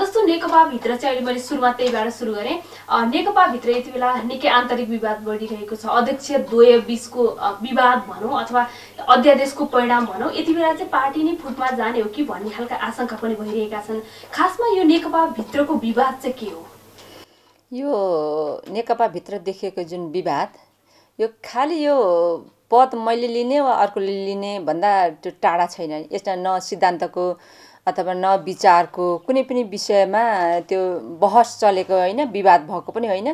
जस्तो नेकपाभित्र चाहिँ अहिले मैले सुरुमा त्यहीबाट सुरु गरेँ नेकपाभित्र यति बेला निकै आन्तरिक विवाद बढिरहेको छ अध्यक्ष द्वय बिचको विवाद भनौँ अथवा अध्यादेशको परिणाम भनौँ यति बेला चाहिँ पार्टी नै फुटमा जाने हो कि भन्ने खालका आशंका पनि भइरहेका छन् खासमा यो नेकपाभित्रको विवाद चाहिँ के हो यो नेकपाभित्र देखिएको जुन विवाद यो खालि यो पद मैले लिने वा अर्कोले लिने भन्दा त्यो टाढा छैन यसमा न सिद्धान्तको अथवा न विचारको कुनै पनि विषयमा त्यो बहस चलेको होइन विवाद भएको पनि होइन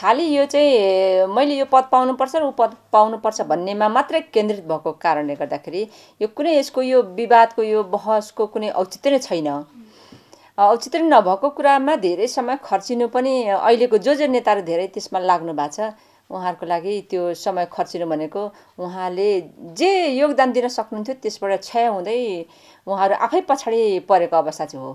खालि यो चाहिँ मैले यो पद पाउनुपर्छ र ऊ पद पाउनुपर्छ भन्नेमा मात्रै केन्द्रित भएको कारणले गर्दाखेरि यो कुनै यसको यो विवादको यो बहसको कुनै औचित्य नै छैन औचित्य नभएको कुरामा धेरै समय खर्चिनु पनि अहिलेको जो जो नेताहरू धेरै त्यसमा लाग्नु भएको छ उहाँहरूको लागि त्यो समय खर्चिनु भनेको उहाँले जे योगदान दिन सक्नुहुन्थ्यो त्यसबाट क्षय हुँदै उहाँहरू आफै पछाडि परेको अवस्था चाहिँ हो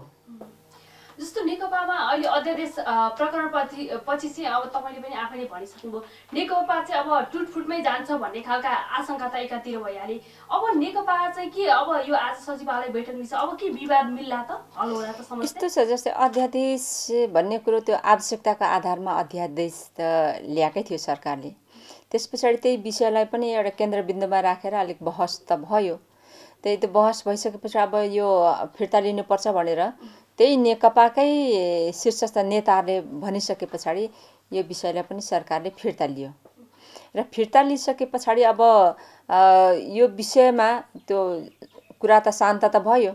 जस्तो नेकपामा अहिले अध्यादेश प्रकरणपछि पछि चाहिँ अब तपाईँले पनि आफैले भनिसक्नुभयो नेकपा चाहिँ अब टुटफुटमै जान्छ भन्ने खालका आशंका त एकातिर भइहाले अब नेकपा चाहिँ के अब यो आज सचिवालय बैठक मिल्छ अब के विवाद मिल्ला त हल त त यस्तो छ जस्तै अध्यादेश भन्ने कुरो त्यो आवश्यकताको आधारमा अध्यादेश त ल्याएकै थियो सरकारले त्यस पछाडि त्यही विषयलाई पनि एउटा केन्द्रबिन्दुमा राखेर अलिक बहस त भयो त्यही त्यो बहस भइसके पछाडि अब यो फिर्ता लिनुपर्छ भनेर त्यही नेकपाकै शीर्षस्थ नेताहरूले भनिसके पछाडि यो विषयलाई पनि सरकारले फिर्ता लियो र फिर्ता लिइसके पछाडि अब यो विषयमा त्यो कुरा त शान्त त भयो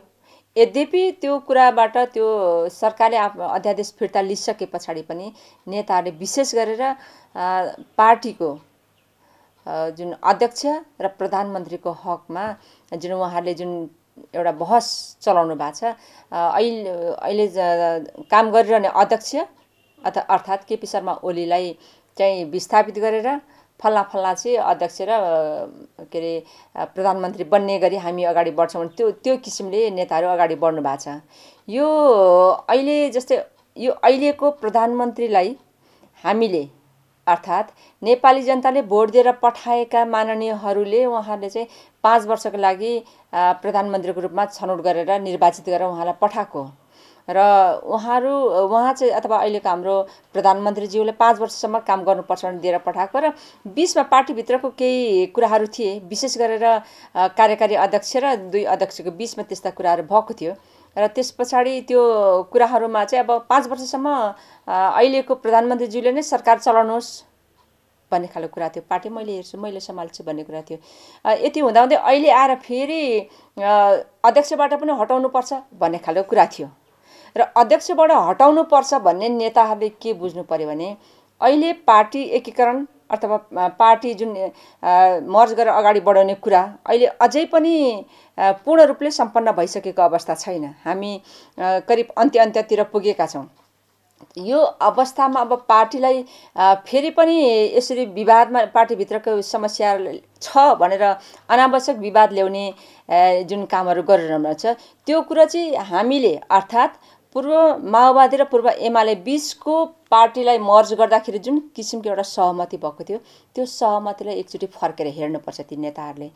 यद्यपि त्यो कुराबाट त्यो सरकारले आफ्नो अध्यादेश फिर्ता लिइसके पछाडि पनि नेताहरूले विशेष गरेर पार्टीको जुन अध्यक्ष र प्रधानमन्त्रीको हकमा जुन उहाँहरूले जुन एउटा बहस चलाउनु भएको छ अहिले अहिले काम गरिरहने अध्यक्ष अथवा अर्थात् केपी शर्मा ओलीलाई चाहिँ विस्थापित गरेर फल्ला फल्ला चाहिँ अध्यक्ष र के अरे प्रधानमन्त्री बन्ने गरी हामी अगाडि बढ्छौँ भने त्यो त्यो किसिमले नेताहरू अगाडि बढ्नु भएको छ यो अहिले जस्तै यो अहिलेको प्रधानमन्त्रीलाई हामीले अर्थात् नेपाली जनताले भोट दिएर पठाएका माननीयहरूले उहाँले चाहिँ पाँच वर्षको लागि प्रधानमन्त्रीको रूपमा छनौट गरेर निर्वाचित गरेर उहाँलाई पठाएको र उहाँहरू उहाँ चाहिँ अथवा अहिलेको हाम्रो प्रधानमन्त्रीज्यूले पाँच वर्षसम्म काम गर्नुपर्छ दिएर पठाएको र बिचमा पार्टीभित्रको केही कुराहरू थिए विशेष गरेर कार्यकारी अध्यक्ष र दुई अध्यक्षको बिचमा त्यस्ता कुराहरू भएको थियो र त्यस पछाडि त्यो कुराहरूमा चाहिँ अब पाँच वर्षसम्म अहिलेको प्रधानमन्त्रीज्यूले नै सरकार चलाउनुहोस् भन्ने खालको कुरा थियो पार्टी मैले हेर्छु मैले सम्हाल्छु भन्ने कुरा थियो यति हुँदाहुँदै अहिले आएर फेरि अध्यक्षबाट पनि हटाउनुपर्छ भन्ने खालको कुरा थियो र अध्यक्षबाट हटाउनुपर्छ भन्ने नेताहरूले के बुझ्नु पऱ्यो भने अहिले पार्टी एकीकरण अथवा पार्टी जुन मर्ज गरेर अगाडि बढाउने कुरा अहिले अझै पनि पूर्ण रूपले सम्पन्न भइसकेको अवस्था छैन हामी करिब अन्त्य अन्त्यतिर पुगेका छौँ यो अवस्थामा अब पार्टीलाई फेरि पनि यसरी विवादमा पार्टीभित्रको समस्या छ भनेर अनावश्यक विवाद ल्याउने जुन कामहरू गरिरहनु छ त्यो कुरा चाहिँ हामीले अर्थात् पूर्व माओवादी र पूर्व एमाले बिचको पार्टीलाई मर्ज गर्दाखेरि जुन किसिमको एउटा सहमति भएको थियो त्यो सहमतिलाई एकचोटि फर्केर हेर्नुपर्छ ती नेताहरूले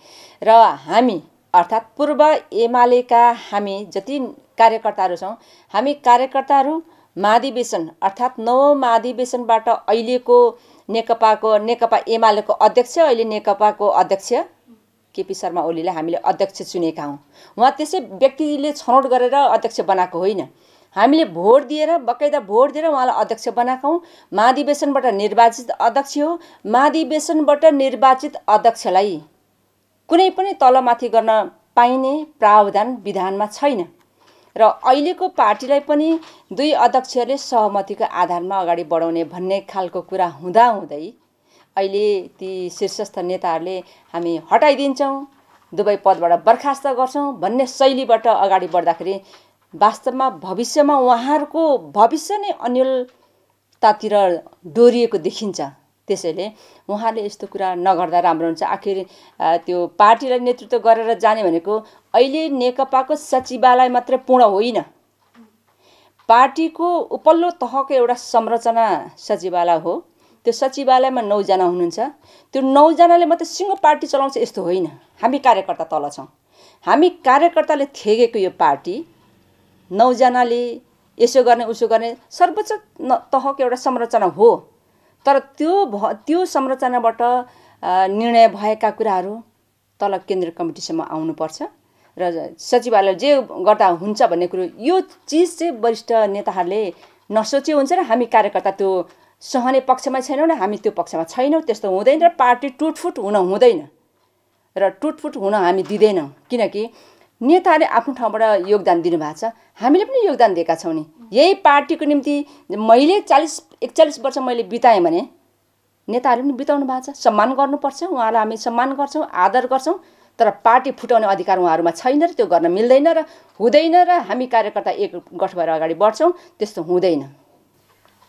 र हामी अर्थात् पूर्व एमालेका हामी जति कार्यकर्ताहरू छौँ हामी कार्यकर्ताहरू महाधिवेशन अर्थात् नौ महाधिवेशनबाट अहिलेको नेकपाको नेकपा एमालेको अध्यक्ष अहिले नेकपाको अध्यक्ष केपी शर्मा ओलीलाई हामीले अध्यक्ष चुनेका हौँ उहाँ त्यसै व्यक्तिले छनौट गरेर अध्यक्ष बनाएको होइन हामीले भोट दिएर बकैदा भोट दिएर उहाँलाई अध्यक्ष बनाएकौँ महाधिवेशनबाट निर्वाचित अध्यक्ष हो महाधिवेशनबाट निर्वाचित अध्यक्षलाई कुनै पनि तलमाथि गर्न पाइने प्रावधान विधानमा छैन र अहिलेको पार्टीलाई पनि दुई अध्यक्षहरूले सहमतिको आधारमा अगाडि बढाउने भन्ने खालको कुरा हुँदाहुँदै अहिले ती शीर्षस्थ नेताहरूले हामी हटाइदिन्छौँ दुवै पदबाट बर्खास्त गर्छौँ भन्ने शैलीबाट अगाडि बढ्दाखेरि वास्तवमा भविष्यमा उहाँहरूको भविष्य नै अन्यलतातिर डोरिएको देखिन्छ त्यसैले उहाँले यस्तो कुरा नगर्दा राम्रो हुन्छ आखिर त्यो पार्टीलाई नेतृत्व गरेर जाने भनेको अहिले नेकपाको सचिवालय मात्र पूर्ण होइन पार्टीको उपल्लो तहको एउटा संरचना सचिवालय हो त्यो सचिवालयमा नौजना हुनुहुन्छ त्यो नौजनाले मात्रै सिङ्गो पार्टी चलाउँछ यस्तो होइन हामी कार्यकर्ता तल छौँ हामी कार्यकर्ताले थेगेको यो पार्टी नौजनाले यसो गर्ने उसो गर्ने सर्वोच्च तहको एउटा संरचना हो तर त्यो भ त्यो संरचनाबाट निर्णय भएका कुराहरू तल केन्द्रीय कमिटीसम्म आउनुपर्छ र सचिवालय जे गर्दा हुन्छ भन्ने कुरो यो चिज चाहिँ वरिष्ठ नेताहरूले नसोचे हुन्छ र हामी कार्यकर्ता त्यो सहने पक्षमा छैनौँ र हामी त्यो पक्षमा छैनौँ त्यस्तो हुँदैन र पार्टी टुटफुट हुन हुँदैन र टुटफुट हुन हामी दिँदैनौँ किनकि नेताले आफ्नो ठाउँबाट योगदान दिनुभएको छ हामीले पनि योगदान दिएका छौँ नि यही पार्टीको निम्ति मैले चालिस एकचालिस वर्ष मैले बिताएँ भने नेताहरू पनि बिताउनु भएको छ सम्मान गर्नुपर्छ उहाँलाई हामी सम्मान गर्छौँ आदर गर्छौँ तर पार्टी फुटाउने अधिकार उहाँहरूमा छैन र त्यो गर्न मिल्दैन र हुँदैन र हामी कार्यकर्ता एक गठ भएर अगाडि बढ्छौँ त्यस्तो हुँदैन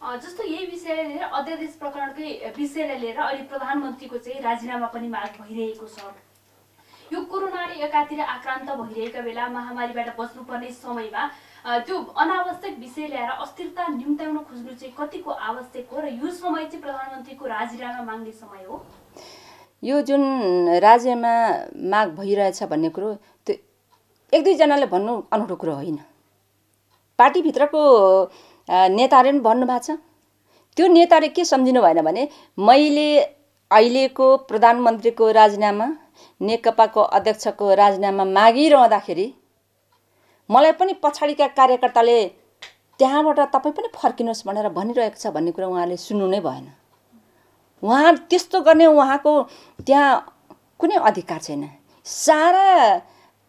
जस्तो यही विषयलाई लिएर अध्यादेश प्रकरणकै विषयलाई लिएर अहिले प्रधानमन्त्रीको चाहिँ राजीनामा पनि माग भइरहेको छ यो कोरोनाले एकातिर आक्रान्त भइरहेका बेला महामारीबाट बच्नुपर्ने समयमा त्यो अनावश्यक विषय ल्याएर अस्थिरता निम्त्याउन खोज्नु चाहिँ कतिको आवश्यक हो र यो समय चाहिँ प्रधानमन्त्रीको राजीनामा माग्ने समय हो यो जुन राज्यमा माग भइरहेछ भन्ने कुरो त्यो एक दुईजनाले भन्नु अनौठो कुरो होइन पार्टीभित्रको नेताले पनि भन्नुभएको छ त्यो नेताले के सम्झिनु भएन भने मैले अहिलेको प्रधानमन्त्रीको राजीनामा नेकपाको अध्यक्षको राजीनामा मागिरहँदाखेरि मलाई पनि पछाडिका कार्यकर्ताले त्यहाँबाट तपाईँ पनि फर्किनुहोस् भनेर भनिरहेको छ भन्ने कुरा उहाँले सुन्नु नै भएन उहाँ त्यस्तो गर्ने उहाँको त्यहाँ कुनै अधिकार छैन सारा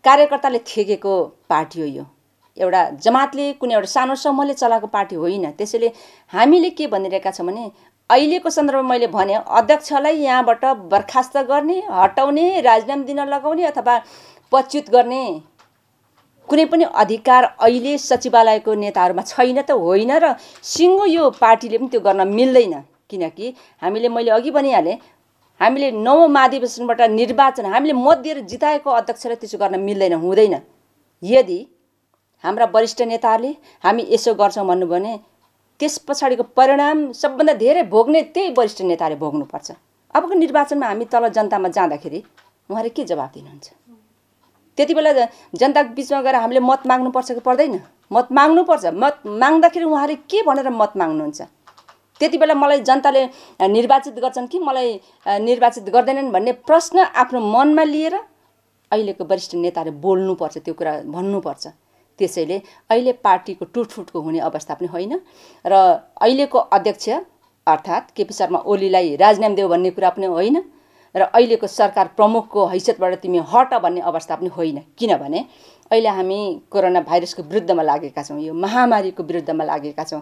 कार्यकर्ताले थेगेको पार्टी हो यो एउटा जमातले कुनै एउटा सानो समूहले चलाएको पार्टी होइन त्यसैले हामीले के भनिरहेका छौँ भने अहिलेको सन्दर्भमा मैले भने अध्यक्षलाई यहाँबाट बर्खास्त गर्ने हटाउने राजीनामा दिन लगाउने अथवा पच्युत गर्ने कुनै पनि अधिकार अहिले सचिवालयको नेताहरूमा छैन त होइन र सिङ्गो यो पार्टीले पनि त्यो गर्न मिल्दैन किनकि हामीले मैले अघि भनिहालेँ हामीले नौ महाधिवेशनबाट निर्वाचन हामीले मत दिएर जिताएको अध्यक्षलाई त्यसो गर्न मिल्दैन हुँदैन यदि हाम्रा वरिष्ठ नेताहरूले हामी यसो गर्छौँ भन्नु भने त्यस पछाडिको परिणाम सबभन्दा धेरै भोग्ने त्यही वरिष्ठ नेताले भोग्नुपर्छ अबको निर्वाचनमा हामी तल जनतामा जाँदाखेरि उहाँले के जवाब दिनुहुन्छ त्यति बेला जनताको बिचमा गएर हामीले मत माग्नुपर्छ कि पर्दैन मत माग्नुपर्छ मत माग्दाखेरि उहाँले के भनेर मत माग्नुहुन्छ त्यति बेला मलाई जनताले निर्वाचित गर्छन् कि मलाई निर्वाचित गर्दैनन् भन्ने प्रश्न आफ्नो मनमा लिएर अहिलेको वरिष्ठ नेताले बोल्नुपर्छ त्यो कुरा भन्नुपर्छ त्यसैले अहिले पार्टीको टुटफुटको हुने अवस्था पनि होइन र अहिलेको अध्यक्ष अर्थात् केपी शर्मा ओलीलाई राजीनामा देऊ भन्ने कुरा पनि होइन र अहिलेको सरकार प्रमुखको हैसियतबाट तिमी हट भन्ने अवस्था पनि होइन किनभने अहिले हामी कोरोना भाइरसको विरुद्धमा लागेका छौँ यो महामारीको विरुद्धमा लागेका छौँ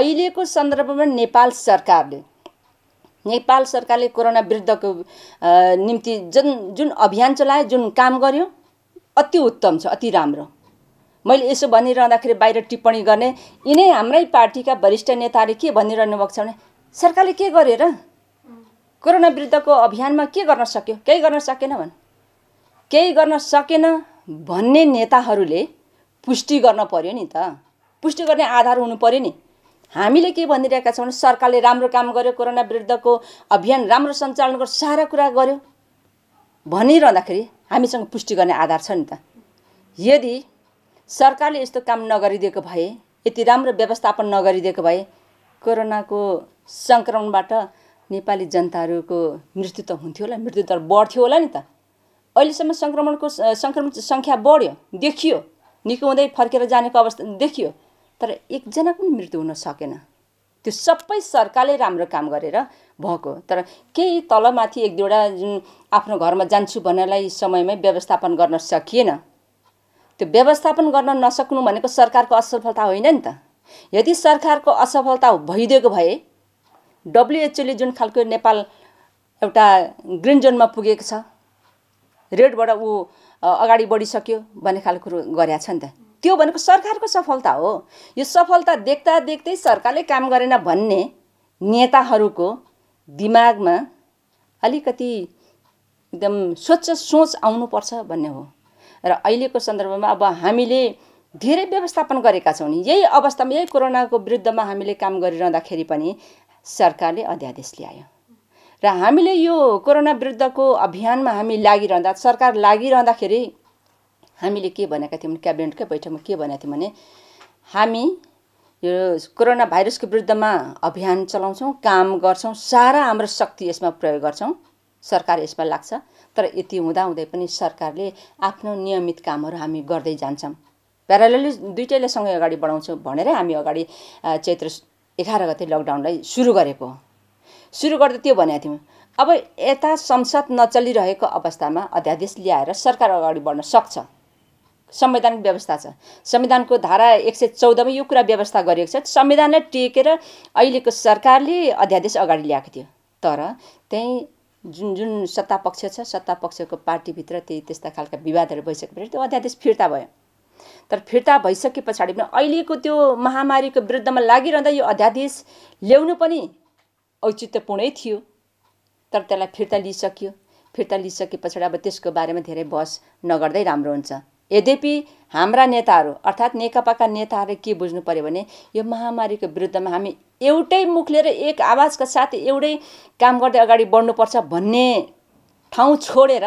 अहिलेको सन्दर्भमा नेपाल सरकारले नेपाल सरकारले कोरोना विरुद्धको निम्ति जुन जुन अभियान चलायो जुन काम गर्यो अति उत्तम छ अति राम्रो मैले यसो भनिरहँदाखेरि बाहिर टिप्पणी गर्ने यिनै हाम्रै पार्टीका वरिष्ठ नेताहरूले के भनिरहनु भएको छ भने सरकारले के गरेर र कोरोना विरुद्धको अभियानमा के गर्न सक्यो केही गर्न सकेन भन् केही गर्न सकेन भन्ने नेताहरूले पुष्टि गर्न पर्यो नि त पुष्टि गर्ने आधार हुनु पऱ्यो नि हामीले के भनिरहेका छौँ भने सरकारले राम्रो काम गर्यो कोरोना विरुद्धको अभियान राम्रो सञ्चालन गर्यो सारा कुरा गर्यो भनिरहँदाखेरि हामीसँग पुष्टि गर्ने आधार छ नि त यदि सरकारले यस्तो काम नगरिदिएको भए यति राम्रो व्यवस्थापन नगरिदिएको भए कोरोनाको सङ्क्रमणबाट नेपाली जनताहरूको मृत्यु त हुन्थ्यो होला मृत्युदर बढ्थ्यो होला नि त अहिलेसम्म सङ्क्रमणको सङ्क्रमित सङ्ख्या बढ्यो देखियो निको हुँदै फर्केर जानेको अवस्था देखियो तर एकजना पनि मृत्यु हुन सकेन त्यो सबै सरकारले राम्रो काम गरेर रा भएको तर केही तलमाथि एक दुईवटा जुन आफ्नो घरमा जान्छु भन्नेलाई समयमै व्यवस्थापन गर्न सकिएन त्यो व्यवस्थापन गर्न नसक्नु भनेको सरकारको असफलता होइन नि त यदि सरकारको असफलता भइदिएको भए डब्लुएचओले जुन खालको नेपाल एउटा ग्रिन जोनमा पुगेको छ रेडबाट ऊ अगाडि बढिसक्यो भन्ने खालको कुरो गरेका छ नि त त्यो भनेको सरकारको सफलता हो यो सफलता देख्दा देख्दै सरकारले काम गरेन भन्ने नेताहरूको दिमागमा अलिकति एकदम स्वच्छ सोच आउनुपर्छ भन्ने हो र अहिलेको सन्दर्भमा अब हामीले धेरै व्यवस्थापन गरेका छौँ यही अवस्थामा यही कोरोनाको विरुद्धमा हामीले काम गरिरहँदाखेरि पनि सरकारले अध्यादेश ल्यायो र हामीले यो कोरोना विरुद्धको अभियानमा हामी लागिरहँदा सरकार लागिरहँदाखेरि हामीले के भनेका थियौँ क्याबिनेटकै बैठकमा के भनेका थियौँ भने हामी यो कोरोना भाइरसको विरुद्धमा अभियान चलाउँछौँ काम गर्छौँ सारा हाम्रो शक्ति यसमा प्रयोग गर्छौँ सरकार यसमा लाग्छ तर यति हुँदाहुँदै पनि सरकारले आफ्नो नियमित कामहरू हामी गर्दै जान्छौँ प्यारालली दुइटैले सँगै अगाडि बढाउँछौँ भनेरै हामी अगाडि चैत्र एघार गते लकडाउनलाई सुरु गरेको सुरु गर्दा त्यो भनेको थियौँ अब यता संसद नचलिरहेको अवस्थामा अध्यादेश ल्याएर सरकार अगाडि बढ्न सक्छ संवैधानिक व्यवस्था छ संविधानको धारा एक सय चौधमा यो कुरा व्यवस्था गरिएको छ संविधानलाई टेकेर अहिलेको सरकारले अध्यादेश अगाडि ल्याएको थियो तर त्यहीँ जुन जुन सत्ता पक्ष छ सत्ता पक्षको पार्टीभित्र त्यही त्यस्ता खालका विवादहरू भइसकेपछि त्यो अध्यादेश फिर्ता भयो तर फिर्ता भइसके पछाडि पनि अहिलेको त्यो महामारीको विरुद्धमा लागिरहँदा यो अध्यादेश ल्याउनु पनि औचित्यपूर्णै थियो तर त्यसलाई फिर्ता लिइसक्यो फिर्ता लिइसके पछाडि अब त्यसको बारेमा धेरै बहस नगर्दै राम्रो हुन्छ यद्यपि हाम्रा नेताहरू अर्थात् नेकपाका नेताहरूले के बुझ्नु पऱ्यो भने यो महामारीको विरुद्धमा हामी एउटै मुख लिएर एक आवाजका साथ एउटै काम गर्दै अगाडि बढ्नुपर्छ भन्ने ठाउँ छोडेर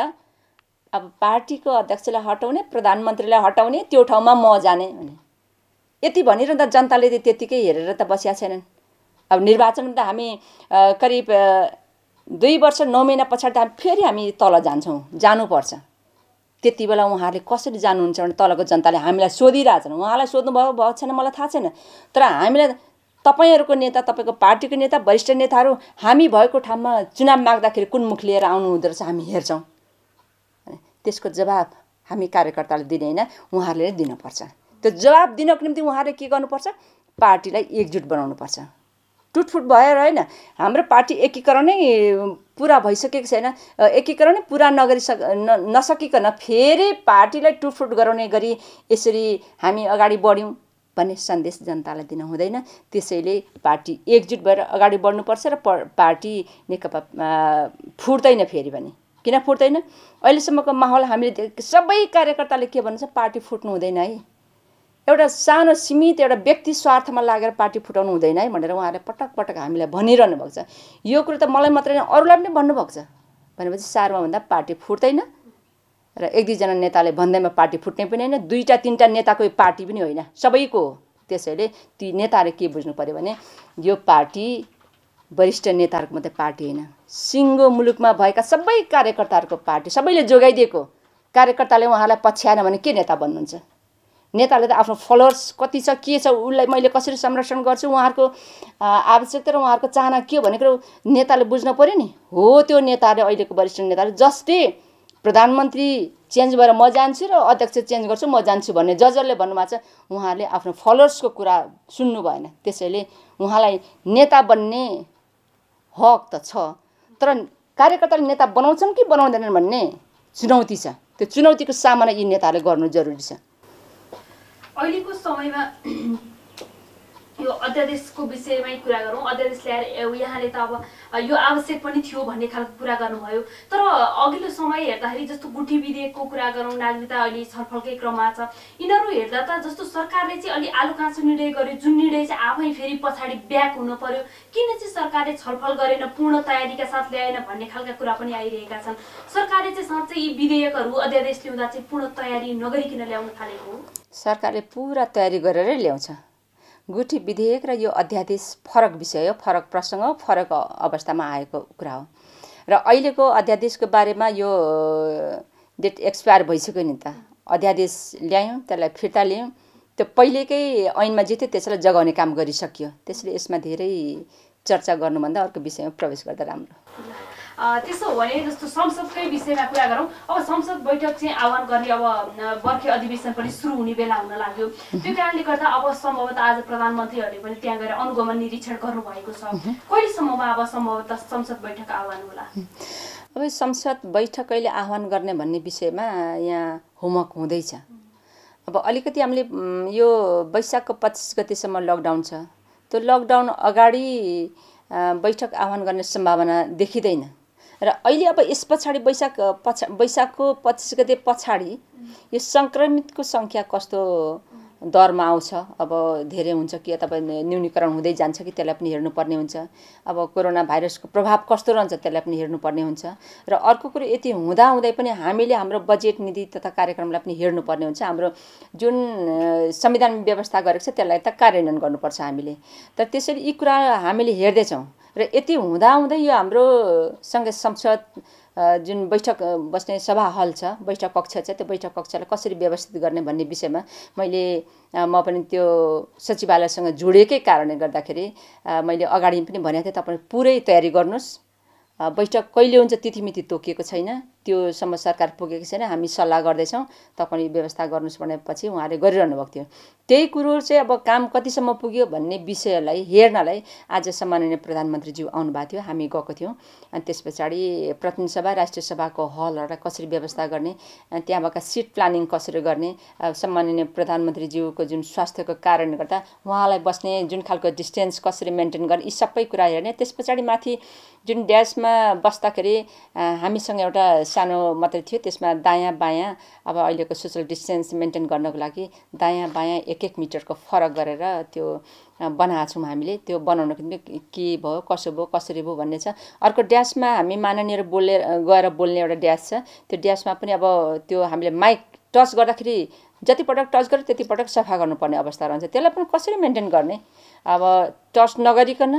अब पार्टीको अध्यक्षलाई हटाउने प्रधानमन्त्रीलाई हटाउने त्यो ठाउँमा म जाने भने यति भनिरहँदा जनताले त त्यत्तिकै हेरेर त बसिया छैनन् अब निर्वाचन त हामी करिब दुई वर्ष नौ महिना पछाडि त फेरि हामी तल जान्छौँ जानुपर्छ त्यति बेला उहाँहरूले कसरी जानुहुन्छ भने तलको जनताले हामीलाई सोधिरहेछन् उहाँलाई सोध्नुभयो भएको छैन मलाई थाहा छैन तर हामीलाई तपाईँहरूको नेता तपाईँको पार्टीको नेता वरिष्ठ नेताहरू हामी भएको ठाउँमा चुनाव माग्दाखेरि कुन मुख लिएर आउनु हुँदो रहेछ हामी हेर्छौँ त्यसको जवाब हामी कार्यकर्ताले दिने होइन उहाँहरूले नै दिनुपर्छ त्यो जवाब दिनको निम्ति उहाँहरूले के गर्नुपर्छ पार्टीलाई एकजुट बनाउनुपर्छ टुटफुट भएर होइन हाम्रो पार्टी एकीकरणै पुरा भइसकेको छैन एकीकरणै पुरा नगरिसक न नसकिकन फेरि पार्टीलाई टुटफुट गराउने गरी यसरी हामी अगाडि बढ्यौँ भन्ने सन्देश जनतालाई दिनु हुँदैन त्यसैले पार्टी एकजुट भएर अगाडि बढ्नुपर्छ र पार्टी नेकपा फुट्दैन फेरि भने किन फुट्दैन अहिलेसम्मको माहौल हामीले सबै कार्यकर्ताले के भन्छ पार्टी फुट्नु हुँदैन है एउटा सानो सीमित एउटा व्यक्ति स्वार्थमा लागेर पार्टी फुटाउनु हुँदैन है भनेर उहाँले पटक पटक हामीलाई भनिरहनु भएको छ यो कुरो त मलाई मात्रै होइन अरूलाई पनि भन्नुभएको छ भनेपछि सारमा भन्दा पार्टी फुट्दैन र एक दुईजना नेताले भन्दैमा पार्टी फुट्ने पनि होइन दुईवटा तिनवटा नेताको पार्टी पनि होइन सबैको त्यसैले ती नेताले के बुझ्नु पऱ्यो भने यो पार्टी वरिष्ठ नेताहरूको मात्रै पार्टी होइन सिङ्गो मुलुकमा भएका सबै कार्यकर्ताहरूको पार्टी सबैले जोगाइदिएको कार्यकर्ताले उहाँलाई पछ्याएन भने के नेता भन्नुहुन्छ नेताले त आफ्नो फलोवर्स कति छ के छ उसलाई मैले कसरी संरक्षण गर्छु उहाँहरूको आवश्यकता र उहाँहरूको चाहना के हो भन्ने कुरो नेताले बुझ्न पऱ्यो नि हो त्यो नेताले अहिलेको वरिष्ठ नेताले जस्तै प्रधानमन्त्री चेन्ज भएर म जान्छु र अध्यक्ष चेन्ज गर्छु म जान्छु भन्ने जजरले भन्नुभएको छ उहाँहरूले आफ्नो फलोवर्सको कुरा सुन्नु भएन त्यसैले उहाँलाई नेता बन्ने हक त छ तर कार्यकर्ताले नेता बनाउँछन् कि बनाउँदैनन् भन्ने चुनौती छ त्यो चुनौतीको सामना यी नेताहरूले गर्नु जरुरी छ अहिलेको समयमा यो अध्यादेशको विषयमै कुरा गरौँ अध्यादेश ल्याएर यहाँले त अब यो आवश्यक पनि थियो भन्ने खालको कुरा गर्नुभयो तर अघिल्लो समय हेर्दाखेरि जस्तो गुठी विधेयकको कुरा गरौँ नागरिकता अहिले छलफलकै क्रममा छ यिनीहरू हेर्दा त जस्तो सरकारले चाहिँ अलि आलु काँचो निर्णय गर्यो जुन निर्णय चाहिँ आफै फेरि पछाडि ब्याक हुनु पर्यो किन चाहिँ सरकारले छलफल गरेन पूर्ण तयारीका साथ ल्याएन भन्ने खालका कुरा पनि आइरहेका छन् सरकारले चाहिँ साँच्चै यी विधेयकहरू अध्यादेश ल्याउँदा चाहिँ पूर्ण तयारी नगरिकन ल्याउन थालेको हो सरकारले पुरा तयारी गरेरै ल्याउँछ गुठी विधेयक र यो अध्यादेश फरक विषय हो फरक प्रसङ्ग फरक अवस्थामा आएको कुरा हो र अहिलेको अध्यादेशको बारेमा यो डेट एक्सपायर भइसक्यो नि त अध्यादेश ल्यायौँ त्यसलाई फिर्ता ल्यायौँ त्यो पहिलेकै ऐनमा जित्यो त्यसलाई जगाउने काम गरिसक्यो त्यसले यसमा धेरै चर्चा गर्नुभन्दा अर्को विषयमा प्रवेश गर्दा राम्रो त्यसो भने जस्तो संसदकै विषयमा कुरा गरौँ अब संसद बैठक चाहिँ आह्वान गर्ने अब बर्खे अधिवेशन पनि सुरु हुने बेला हुन लाग्यो त्यो कारणले गर्दा अब सम्भवतः आज प्रधानमन्त्रीहरूले पनि त्यहाँ गएर अनुगमन निरीक्षण गर्नुभएको छ कहिलेसम्ममा अब सम्भवतः संसद बैठक आह्वान होला अब संसद बैठक कहिले आह्वान गर्ने भन्ने विषयमा यहाँ होमवर्क हुँदैछ अब अलिकति हामीले यो वैशाखको पच्चिस गतिसम्म लकडाउन छ त्यो लकडाउन अगाडि बैठक आह्वान गर्ने सम्भावना देखिँदैन र अहिले अब यस पछाडि वैशाख पछा वैशाखको पच्चिस गते पछाडि यो सङ्क्रमितको सङ्ख्या कस्तो दरमा आउँछ अब धेरै हुन्छ कि अथवा न्यूनीकरण हुँदै जान्छ कि त्यसलाई पनि हेर्नुपर्ने हुन्छ अब कोरोना भाइरसको प्रभाव कस्तो रहन्छ त्यसलाई पनि हेर्नुपर्ने हुन्छ र अर्को कुरो यति हुँदाहुँदै पनि हामीले हाम्रो बजेट निधि तथा कार्यक्रमलाई पनि हेर्नुपर्ने हुन्छ हाम्रो जुन संविधान व्यवस्था गरेको छ त्यसलाई त कार्यान्वयन गर्नुपर्छ हामीले तर त्यसरी यी कुरा हामीले हेर्दैछौँ र यति हुँदाहुँदै यो हाम्रो सङ्घीय संसद जुन बैठक बस्ने सभा हल छ बैठक कक्ष छ त्यो बैठक कक्षलाई कसरी व्यवस्थित गर्ने भन्ने विषयमा मैले म पनि त्यो सचिवालयसँग जोडिएकै कारणले गर्दाखेरि मैले अगाडि पनि भनेको थिएँ तपाईँ पुरै तयारी गर्नुहोस् बैठक कहिले हुन्छ तिथिमिति तोकिएको छैन त्योसम्म सरकार पुगेको छैन हामी सल्लाह गर्दैछौँ तपाईँले व्यवस्था गर्नुहोस् भनेपछि उहाँले गरिरहनु भएको थियो त्यही कुरो चाहिँ अब काम कतिसम्म पुग्यो भन्ने विषयलाई हेर्नलाई आज सम्माननीय प्रधानमन्त्रीज्यू आउनुभएको थियो हामी गएको थियौँ अनि त्यस पछाडि प्रतिनिधि सभा राष्ट्रिय सभाको हलहरूलाई कसरी व्यवस्था गर्ने त्यहाँ भएका सिट प्लानिङ कसरी गर्ने सम्माननीय प्रधानमन्त्रीज्यूको जुन स्वास्थ्यको कारणले गर्दा उहाँलाई बस्ने जुन खालको डिस्टेन्स कसरी मेन्टेन गर्ने यी सबै कुरा हेर्ने त्यस पछाडि माथि जुन ड्यासमा बस्दाखेरि हामीसँग एउटा सानो मात्रै थियो त्यसमा दायाँ बायाँ अब अहिलेको सोसल डिस्टेन्स मेन्टेन गर्नको लागि दायाँ बायाँ एक एक मिटरको फरक गरेर त्यो बनाएको छौँ हामीले त्यो बनाउनको निम्ति के भयो कसो भयो कसरी भयो भन्ने छ अर्को ड्यासमा हामी माननीय बोले गएर बोल्ने एउटा ड्यास छ त्यो ड्यासमा पनि अब त्यो हामीले माइक टच गर्दाखेरि जतिपटक टच गर्यो त्यतिपटक सफा गर्नुपर्ने अवस्था रहन्छ त्यसलाई पनि कसरी मेन्टेन गर्ने अब टच नगरिकन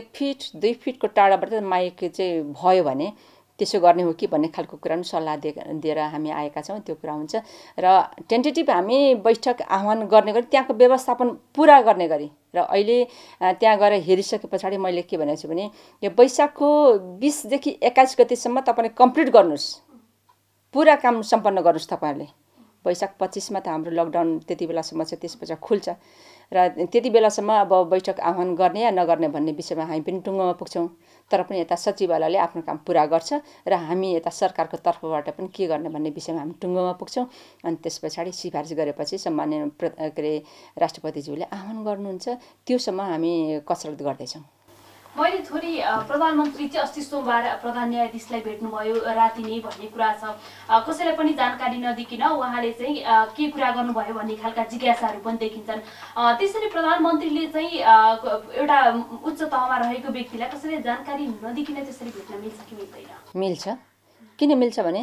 एक फिट दुई फिटको टाढाबाट माइक चाहिँ भयो भने त्यसो गर्ने हो कि भन्ने खालको कुरा पनि सल्लाह दिएर हामी आएका छौँ त्यो कुरा हुन्छ र टेन्टेटिभ हामी बैठक आह्वान गर्ने गरी त्यहाँको व्यवस्थापन पुरा गर्ने गरी र अहिले त्यहाँ गएर हेरिसके पछाडि मैले के भनेको छु भने यो वैशाखको बिसदेखि एक्काइस गतिसम्म तपाईँले कम्प्लिट गर्नुहोस् पुरा काम सम्पन्न गर्नुहोस् तपाईँहरूले वैशाख पच्चिसमा त हाम्रो लकडाउन त्यति बेलासम्म छ त्यसपछि खुल्छ र त्यति बेलासम्म अब बैठक आह्वान गर्ने या नगर्ने भन्ने विषयमा हामी पनि टुङ्गोमा पुग्छौँ तर पनि यता सचिवालयले आफ्नो काम पुरा गर्छ र हामी यता सरकारको तर्फबाट पनि के गर्ने भन्ने विषयमा हामी टुङ्गोमा पुग्छौँ अनि त्यस पछाडि सिफारिस गरेपछि सामान्य के अरे राष्ट्रपतिज्यूले आह्वान गर्नुहुन्छ त्योसम्म हामी कसरत गर्दैछौँ मैले छोरी प्रधानमन्त्री चाहिँ अस्ति सोमबार प्रधान न्यायाधीशलाई भेट्नुभयो राति नै भन्ने कुरा छ कसैलाई पनि जानकारी नदिकन उहाँले चाहिँ के कुरा गर्नुभयो भन्ने खालका जिज्ञासाहरू पनि देखिन्छन् त्यसरी प्रधानमन्त्रीले चाहिँ एउटा उच्च तहमा रहेको व्यक्तिलाई कसैले जानकारी नदिकन त्यसरी भेट्न मिल्छ कि मिल्दैन मिल्छ किन मिल्छ भने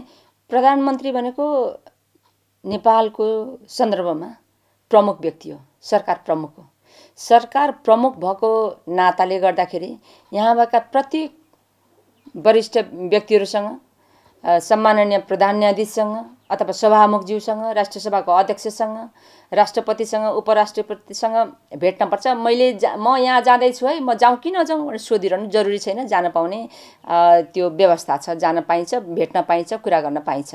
प्रधानमन्त्री भनेको नेपालको सन्दर्भमा प्रमुख व्यक्ति हो सरकार प्रमुख हो सरकार प्रमुख भएको नाताले गर्दाखेरि यहाँ भएका प्रत्येक वरिष्ठ व्यक्तिहरूसँग सम्माननीय प्रधान न्यायाधीशसँग अथवा सभामुखज्यूसँग राष्ट्रसभाको अध्यक्षसँग राष्ट्रपतिसँग उपराष्ट्रपतिसँग भेट्न पर्छ मैले जा म यहाँ जाँदैछु है म जाउँ कि नजाउँ भनेर सोधिरहनु जरुरी छैन जान पाउने त्यो व्यवस्था छ जान पाइन्छ भेट्न पाइन्छ कुरा गर्न पाइन्छ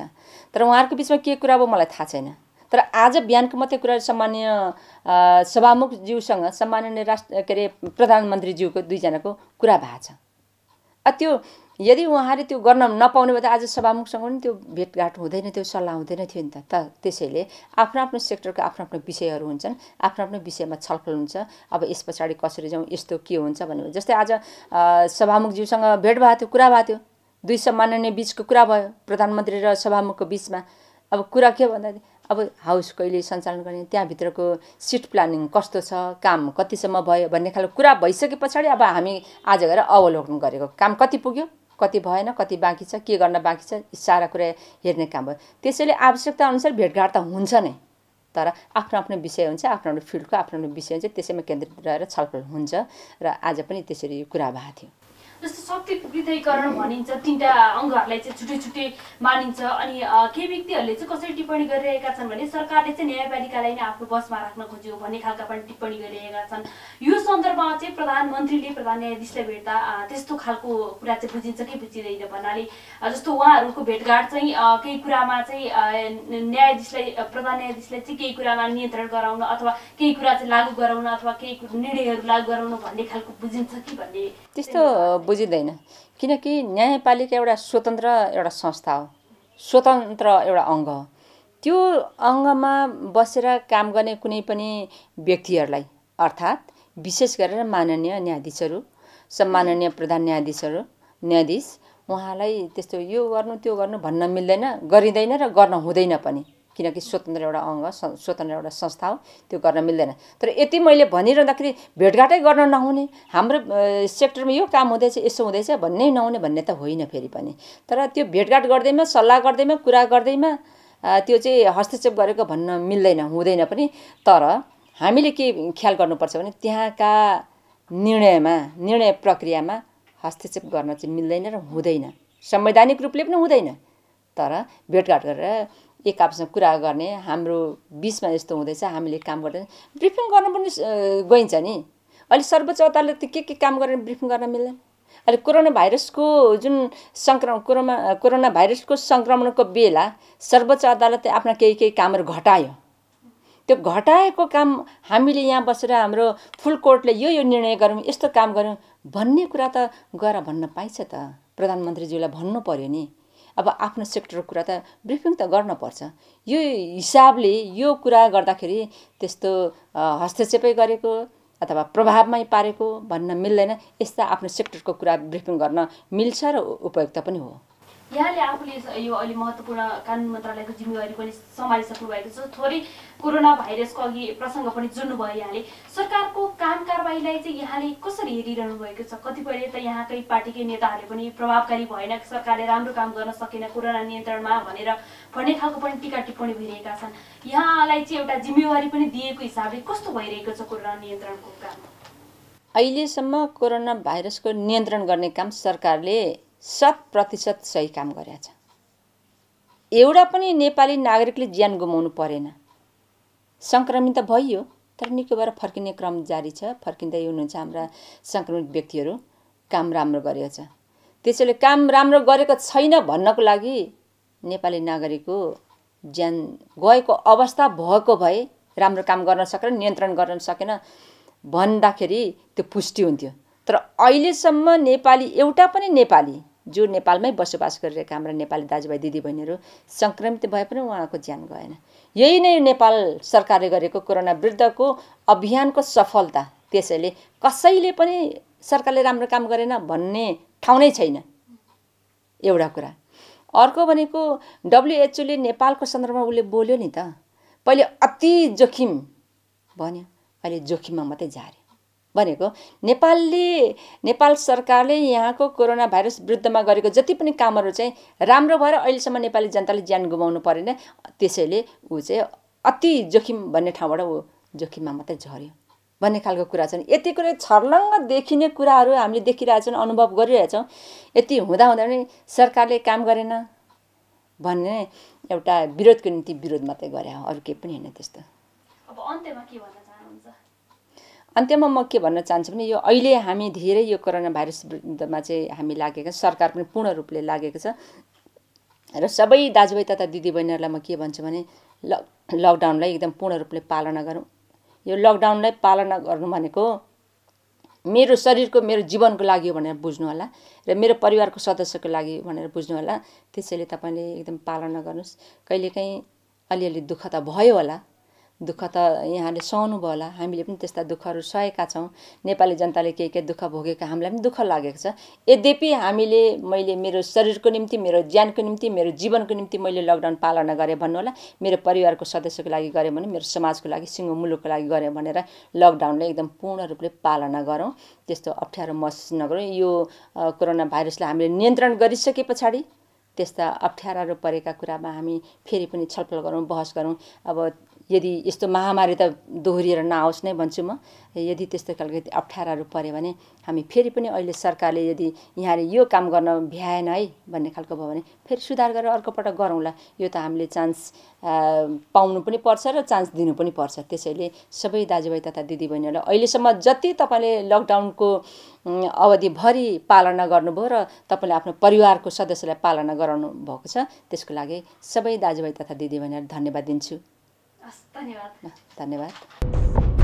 तर उहाँहरूको बिचमा के कुरा भयो मलाई थाहा छैन तर आज बिहानको मात्रै कुरा सामान्य सभामुखज्यूसँग सामान्य राष्ट्र के अरे प्रधानमन्त्रीज्यूको दुईजनाको कुरा भएको छ त्यो यदि उहाँले त्यो गर्न नपाउने भए त आज सभामुखसँग पनि त्यो भेटघाट हुँदैन त्यो सल्लाह हुँदैन थियो नि त त त्यसैले आफ्नो आफ्नो सेक्टरको आफ्नो आफ्नो विषयहरू हुन्छन् आफ्नो आफ्नो विषयमा छलफल हुन्छ अब यस पछाडि कसरी जाउँ यस्तो के हुन्छ भन्यो जस्तै आज सभामुखज्यूसँग भेट भएको थियो कुरा भएको थियो दुई सम्माननीय बिचको कुरा भयो प्रधानमन्त्री र सभामुखको बिचमा अब कुरा के भन्दा अब हाउस कहिले सञ्चालन गर्ने त्यहाँभित्रको सिट प्लानिङ कस्तो छ काम कतिसम्म भयो भन्ने खालको कुरा भइसके पछाडि अब हामी आज गएर अवलोकन गरेको काम कति पुग्यो कति भएन कति बाँकी छ के गर्न बाँकी छ सारा कुरा हेर्ने काम भयो त्यसैले आवश्यकता अनुसार भेटघाट त हुन्छ नै तर आफ्नो आफ्नो विषय हुन्छ आफ्नो आफ्नो फिल्डको आफ्नो आफ्नो विषय हुन्छ त्यसैमा केन्द्रित रहेर छलफल हुन्छ र आज पनि त्यसरी कुरा भएको थियो जस्तो शक्ति विधेयकरण भनिन्छ तिनवटा अङ्गहरूलाई चाहिँ छुट्टै छुट्टै मानिन्छ अनि केही व्यक्तिहरूले चाहिँ कसरी टिप्पणी गरिरहेका छन् भने सरकारले चाहिँ न्यायपालिकालाई नै आफ्नो बसमा राख्न खोज्यो भन्ने खालका पनि टिप्पणी गरिरहेका छन् सन्दर्भमा चाहिँ प्रधानमन्त्रीले प्रधान न्यायाधीशलाई भेट्दा त्यस्तो खालको कुरा चाहिँ बुझिन्छ कि बुझिँदैन भन्नाले जस्तो उहाँहरूको भेटघाट चाहिँ केही कुरामा चाहिँ न्यायाधीशलाई प्रधान न्यायाधीशलाई चाहिँ केही कुरामा नियन्त्रण गराउन अथवा केही कुरा चाहिँ लागू गराउन अथवा केही निर्णयहरू लागू गराउन भन्ने खालको बुझिन्छ कि भन्ने त्यस्तो बुझिँदैन किनकि न्यायपालिका एउटा स्वतन्त्र एउटा संस्था हो स्वतन्त्र एउटा अङ्ग हो त्यो अङ्गमा बसेर काम गर्ने कुनै पनि व्यक्तिहरूलाई अर्थात् विशेष गरेर माननीय न्यायाधीशहरू सम्माननीय प्रधान न्यायाधीशहरू न्यायाधीश उहाँलाई त्यस्तो यो गर्नु त्यो गर्नु भन्न मिल्दैन गरिँदैन र गर्न हुँदैन पनि किनकि स्वतन्त्र एउटा अङ्ग स्वतन्त्र एउटा संस्था हो त्यो गर्न मिल्दैन तर यति मैले भनिरहँदाखेरि भेटघाटै गर्न नहुने हाम्रो सेक्टरमा यो काम हुँदैछ यसो हुँदैछ भन्नै नहुने भन्ने त होइन फेरि पनि तर त्यो भेटघाट गर्दैमा सल्लाह गर्दैमा कुरा गर्दैमा त्यो चाहिँ हस्तक्षेप गरेको भन्न मिल्दैन हुँदैन पनि तर हामीले के ख्याल गर्नुपर्छ भने त्यहाँका निर्णयमा निर्णय प्रक्रियामा हस्तक्षेप गर्न चाहिँ मिल्दैन र हुँदैन संवैधानिक रूपले पनि हुँदैन तर भेटघाट गरेर एक आपसमा कुरा गर्ने हाम्रो बिचमा यस्तो हुँदैछ हामीले काम गर्दैन ब्रिफिङ गर्न पनि गइन्छ नि अहिले सर्वोच्च अदालतले त के के काम गरेर ब्रिफिङ गर्न मिल्दैन अहिले कोरोना भाइरसको जुन सङ्क्रमण कोरोना कोरोना भाइरसको सङ्क्रमणको बेला सर्वोच्च अदालतले आफ्ना केही केही कामहरू घटायो त्यो घटाएको काम हामीले यहाँ बसेर हाम्रो फुल कोर्टले यो यो निर्णय गरौँ यस्तो काम गऱ्यौँ भन्ने कुरा त गएर भन्न पाइन्छ त प्रधानमन्त्रीज्यूलाई भन्नु पऱ्यो नि अब आफ्नो सेक्टरको कुरा त ब्रिफिङ त पर्छ यो हिसाबले यो कुरा गर्दाखेरि त्यस्तो हस्तक्षेपै गरेको अथवा प्रभावमै पारेको भन्न मिल्दैन यस्ता आफ्नो सेक्टरको कुरा ब्रिफिङ गर्न मिल्छ र उपयुक्त पनि हो यहाँले आफूले यो अहिले महत्त्वपूर्ण कानुन मन्त्रालयको जिम्मेवारी पनि सम्हालिसक्नु भएको छ थोरै कोरोना भाइरसको अघि प्रसङ्ग पनि भयो यहाँले सरकारको काम कारवाहीलाई चाहिँ यहाँले कसरी हेरिरहनु भएको छ कतिपय त यहाँकै पार्टीकै नेताहरूले पनि प्रभावकारी भएन सरकारले राम्रो काम गर्न सकेन कोरोना नियन्त्रणमा भनेर भन्ने खालको पनि टिका टिप्पणी भइरहेका छन् यहाँलाई चाहिँ एउटा जिम्मेवारी पनि दिएको हिसाबले कस्तो भइरहेको छ कोरोना नियन्त्रणको काम अहिलेसम्म कोरोना भाइरसको नियन्त्रण गर्ने काम सरकारले शत प्रतिशत सही काम गरेछ छ एउटा पनि नेपाली नागरिकले ज्यान गुमाउनु परेन सङ्क्रमित त भइयो तर निको भएर फर्किने क्रम जारी छ फर्किँदै हुनुहुन्छ हाम्रा सङ्क्रमित व्यक्तिहरू काम राम्रो गरेको छ त्यसैले काम राम्रो गरेको छैन भन्नको लागि नेपाली नागरिकको ज्यान गएको अवस्था भएको भए राम्रो काम गर्न सकेन नियन्त्रण गर्न सकेन भन्दाखेरि त्यो पुष्टि हुन्थ्यो तर अहिलेसम्म नेपाली एउटा पनि नेपाली जो नेपालमै बसोबास गरिरहेका हाम्रा नेपाली दाजुभाइ दिदीबहिनीहरू सङ्क्रमित भए पनि उहाँको ज्यान गएन यही नै नेपाल सरकारले गरेको कोरोना विरुद्धको अभियानको सफलता त्यसैले कसैले पनि सरकारले राम्रो काम गरेन भन्ने ठाउँ नै छैन एउटा कुरा अर्को भनेको डब्लुएचओले नेपालको सन्दर्भमा उसले बोल्यो नि त पहिले अति जोखिम भन्यो अहिले जोखिममा मात्रै झारे भनेको नेपालले नेपाल सरकारले यहाँको कोरोना भाइरस विरुद्धमा गरेको जति पनि कामहरू चाहिँ राम्रो भएर अहिलेसम्म नेपाली जनताले ज्यान गुमाउनु परेन त्यसैले ऊ चाहिँ अति जोखिम भन्ने ठाउँबाट ऊ जोखिममा मात्रै झऱ्यो भन्ने खालको कुरा छन् यति कुरै छर्लङ्ग देखिने कुराहरू हामीले देखिरहेछौँ अनुभव गरिरहेछौँ यति हुँदा हुँदा पनि सरकारले काम गरेन भन्ने एउटा विरोधको निम्ति विरोध मात्रै गरे अरू केही पनि होइन त्यस्तो अब अन्त्यमा के अन्त्यमा म के भन्न चाहन्छु भने यो अहिले हामी धेरै यो कोरोना भाइरस विरुद्धमा चाहिँ हामी लागेका सरकार पनि पूर्ण रूपले लागेको छ र सबै दाजुभाइ तथा दिदीबहिनीहरूलाई म के भन्छु भने ल लकडाउनलाई एकदम पूर्ण रूपले पालना गरौँ यो लकडाउनलाई पालना गर्नु भनेको मेरो शरीरको मेरो जीवनको लागि हो भनेर होला र मेरो परिवारको सदस्यको लागि भनेर बुझ्नु होला त्यसैले तपाईँले एकदम पालना गर्नुहोस् कहिलेकाहीँ अलिअलि दुःख त भयो होला दुःख त यहाँले सहनुभयो होला हामीले पनि त्यस्ता दुःखहरू सहेका छौँ नेपाली जनताले केही केही दुःख भोगेका हामीलाई पनि दुःख लागेको छ यद्यपि हामीले मैले मेरो शरीरको निम्ति मेरो ज्यानको निम्ति मेरो जीवनको निम्ति मैले लकडाउन पालना गरेँ भन्नु होला मेरो परिवारको सदस्यको लागि गरेँ भने मेरो समाजको लागि सिङ्गो मुलुकको लागि गरेँ भनेर लकडाउनले एकदम पूर्ण रूपले पालना गरौँ त्यस्तो अप्ठ्यारो महसुस नगरौँ यो कोरोना भाइरसलाई हामीले नियन्त्रण गरिसके पछाडि त्यस्ता अप्ठ्याराहरू परेका कुरामा हामी फेरि पनि छलफल गरौँ बहस गरौँ अब यदि यस्तो महामारी त दोहोरिएर नआओस् नै भन्छु म यदि त्यस्तो खालको अप्ठ्याराहरू पऱ्यो भने हामी फेरि पनि अहिले सरकारले यदि यहाँले यो काम गर्न भ्याएन है भन्ने खालको भयो भने फेरि सुधार गरेर अर्कोपल्ट गरौँला यो त हामीले चान्स पाउनु पनि पर्छ र चान्स दिनु पनि पर्छ त्यसैले सबै दाजुभाइ तथा दिदीबहिनीहरूलाई अहिलेसम्म जति तपाईँले लकडाउनको अवधिभरि पालना गर्नुभयो र तपाईँले आफ्नो परिवारको सदस्यलाई पालना गराउनु भएको छ त्यसको लागि सबै दाजुभाइ तथा दिदीबहिनीहरू धन्यवाद दिन्छु हस् धन्यवाद धन्यवाद